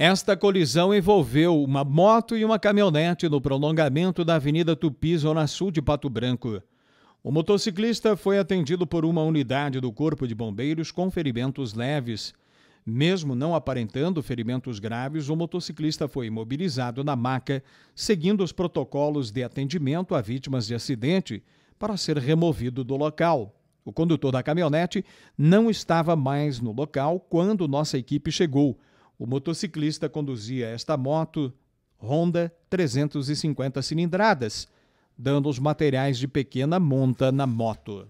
Esta colisão envolveu uma moto e uma caminhonete no prolongamento da Avenida Tupi, Zona Sul de Pato Branco. O motociclista foi atendido por uma unidade do Corpo de Bombeiros com ferimentos leves. Mesmo não aparentando ferimentos graves, o motociclista foi imobilizado na maca, seguindo os protocolos de atendimento a vítimas de acidente, para ser removido do local. O condutor da caminhonete não estava mais no local quando nossa equipe chegou o motociclista conduzia esta moto Honda 350 cilindradas, dando os materiais de pequena monta na moto.